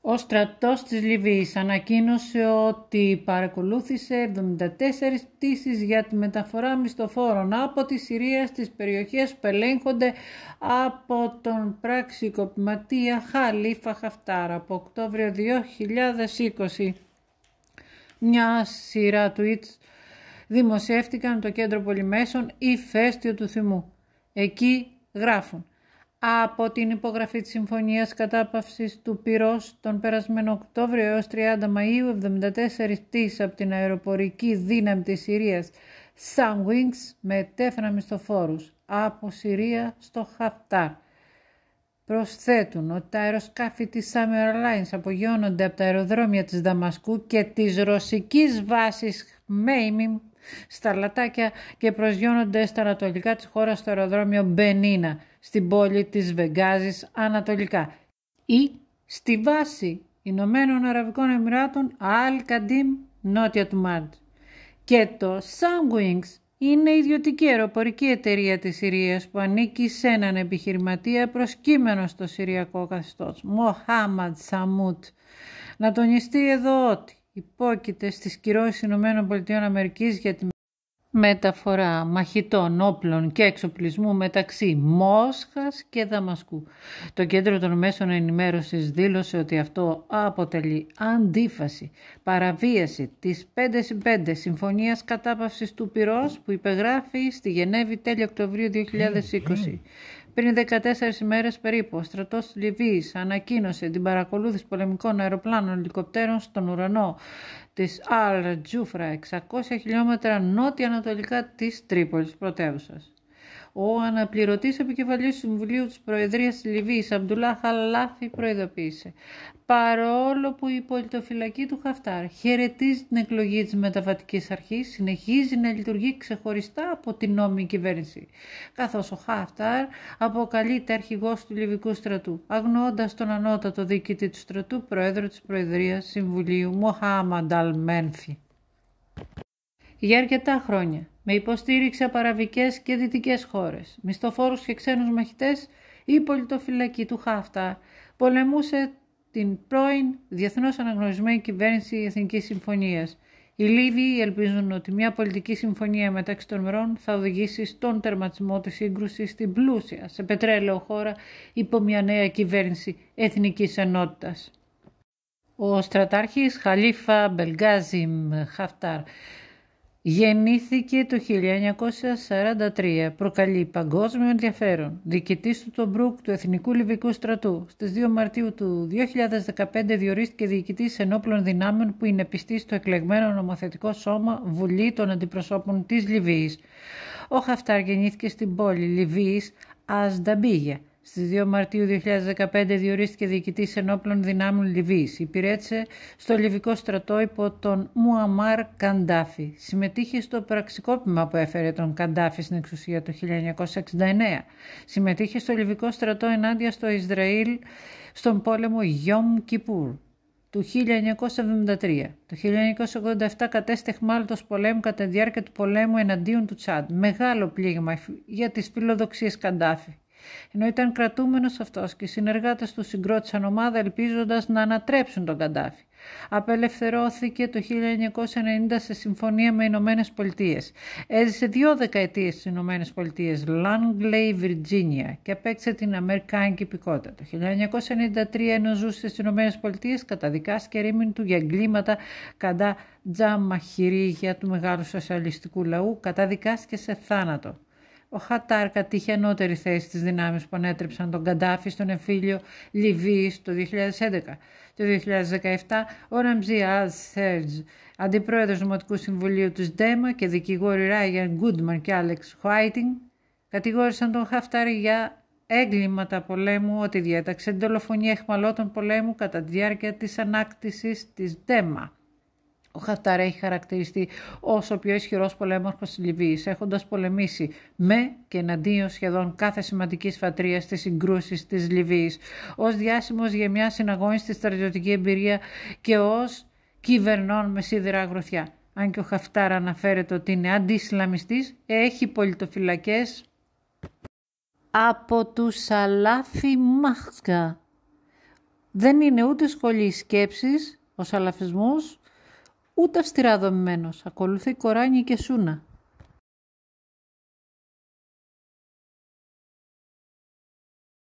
Ο στρατός της Λιβύης ανακοίνωσε ότι παρακολούθησε 74 πτήσεις για τη μεταφορά μισθοφόρων από τη Συρία στις περιοχές που ελέγχονται από τον κοπηματία Χαλίφα Χαφτάρα από Οκτώβριο 2020. Μια σειρά tweets δημοσιεύτηκαν το κέντρο πολυμέσων ή φέστιο του θυμού. Εκεί γράφουν από την υπογραφή της Συμφωνίας Κατάπαυσης του Πυρός τον περασμένο Οκτώβριο έως 30 Μαΐου 74 της από την αεροπορική δύναμη της Συρίας Sunwings μετέφεραν μισθοφόρους από Συρία στο Χαφτάρ. Προσθέτουν ότι τα αεροσκάφη της Summer Airlines απογειώνονται από τα αεροδρόμια της Δαμασκού και της ρωσικής βάσης Μέιμιμ στα λατάκια και προσγειώνονται στα ανατολικά της χώρας στο αεροδρόμιο Μπενίνα, στην πόλη της Βεγγάζης ανατολικά ή στη βάση Ηνωμένων Αραβικών Εμμυράτων Αλ Καντίμ νότια του Μάντ. Και το Sunwings είναι ιδιωτική αεροπορική εταιρεία της Συρίας που ανήκει σε έναν επιχειρηματία προσκύμενο στο Συριακό καθεστώς, Μοχάμαντ Σαμούτ. Να τονιστεί εδώ ότι υπόκειται στις κυρώσεις Ηνωμένων Πολιτειών Αμερικής για τη μεταφορά μαχητών, όπλων και εξοπλισμού μεταξύ Μόσχας και Δαμασκού. Το κέντρο των μέσων ενημέρωσης δήλωσε ότι αυτό αποτελεί αντίφαση, παραβίαση της 5 5 Συμφωνίας Κατάπαυσης του Πυρός που υπεγράφει στη Γενέβη τέλη Οκτωβρίου 2020. Πριν 14 ημέρες περίπου, ο στρατός Λιβύης ανακοίνωσε την παρακολούθηση πολεμικών αεροπλάνων ελικοπτέρων στον ουρανό της Αλ Τζούφρα, 600 χιλιόμετρα νότια-ανατολικά της Τρίπολης, Πρωτεύουσας. Ο αναπληρωτής επικεφαλής του Συμβουλίου της Προεδρίας της Λιβύης, Αμπτουλά Χαλάφη, προειδοποίησε. Παρόλο που η πολιτοφυλακή του Χαφτάρ χαιρετίζει την εκλογή της μεταβατικής αρχής, συνεχίζει να λειτουργεί ξεχωριστά από την νόμιμη κυβέρνηση, καθώς ο Χαφτάρ αποκαλείται αρχηγός του Λιβικού στρατού, αγνοώντας τον ανώτατο διοικητή του στρατού, πρόεδρο της Προεδρίας Συμβουλίου, Μοχάμαντ Αλμένφη. Για αρκετά χρόνια, με υποστήριξη αραβικές και δυτικές χώρες, μισθοφόρους και ξένους μαχητές ή πολιτοφυλακή του Χάφτα, πολεμούσε την πρώην διεθνώς αναγνωρισμένη κυβέρνηση Εθνικής Συμφωνίας. Οι Λίβοι ελπίζουν ότι μια πολιτική συμφωνία μεταξύ των μερών θα οδηγήσει στον τερματισμό της σύγκρουσης στην πλούσια, σε πετρέλαιο χώρα, υπό μια νέα κυβέρνηση εθνικής ενότητας. Ο στρατάρχης Χαλίφα Μπελγκάζιμ Χαφτάρ Γεννήθηκε το 1943, προκαλεί παγκόσμιο ενδιαφέρον, διοικητής του Τομπρούκ του Εθνικού Λιβυκού Στρατού. Στις 2 Μαρτίου του 2015 διορίστηκε διοικητής ενόπλων δυνάμεων που είναι πιστής στο εκλεγμένο νομοθετικό σώμα Βουλή των Αντιπροσώπων της Λιβύης. Ο Χαφτάρ γεννήθηκε στην πόλη Λιβύης Αζδαμπίγια. Στι 2 Μαρτίου 2015 διορίστηκε διοικητής ενόπλων δυνάμεων Λιβύης. Υπηρέτησε στο Λιβικό στρατό υπό τον Μουαμάρ Καντάφη. Συμμετείχε στο πραξικόπημα που έφερε τον Καντάφη στην εξουσία το 1969. Συμμετείχε στο Λιβικό στρατό ενάντια στο Ισραήλ στον πόλεμο Γιόμ Κιπούρ του 1973. Το 1987 κατέστη εχμάλωτος πολέμου κατά τη διάρκεια του πολέμου εναντίον του Τσάντ. Μεγάλο πλήγμα για τις φιλοδοξίες Καντάφη ενώ ήταν κρατούμενος αυτός και οι συνεργάτες του συγκρότησαν ομάδα ελπίζοντας να ανατρέψουν τον Καντάφη. Απελευθερώθηκε το 1990 σε συμφωνία με Ηνωμένες Πολιτείες. Έζησε δύο δεκαετίες στις Ηνωμένες Πολιτείες, Langley, Βιρτζίνια και απέκτησε την Αμερικάνικη υπηκότητα. Το 1993 ενώ ζούσε στις Ηνωμένες Πολιτείες καταδικάστηκε ρήμην του για εγκλήματα κατά τζαμαχηρίγια του μεγάλου σοσιαλιστικού λαού, καταδικάστηκε σε θάνατο. Ο Χατάρ κατήχε ανώτερη θέση στις δυνάμεις που ανέτρεψαν τον Καντάφη στον εμφύλιο Λιβύης το 2011. Το 2017 ο Ραμζή Αλ Σέρτζ, αντιπρόεδρος Δημοτικού Συμβουλίου του ΔΕΜΑ και δικηγόροι Ράγιαν Γκούντμαν και Άλεξ Χουάιτινγκ, κατηγόρησαν τον Χαφτάρ για έγκληματα πολέμου ότι διέταξε την δολοφονία εχμαλώτων πολέμου κατά τη διάρκεια της ανάκτησης της ΔΕΜΑ. Ο Χαφτάρ έχει χαρακτηριστεί ως ο πιο ισχυρός πολέμαρχο της Λιβύης, έχοντας πολεμήσει με και εναντίον σχεδόν κάθε σημαντική φατρία στις συγκρούσεις της Λιβύης, ως διάσημος για μια συναγόνηση στη στρατιωτική εμπειρία και ως κυβερνών με σίδερα αγροθιά. Αν και ο Χαφτάρ αναφέρεται ότι είναι αντισλαμιστής, έχει πολιτοφυλακές από του Σαλάφι Μάχτσκα Δεν είναι ούτε σχολή σκέψης ο σαλαφισμός, ούτε αυστηρά δομημένος. Ακολουθεί κοράνι και σούνα.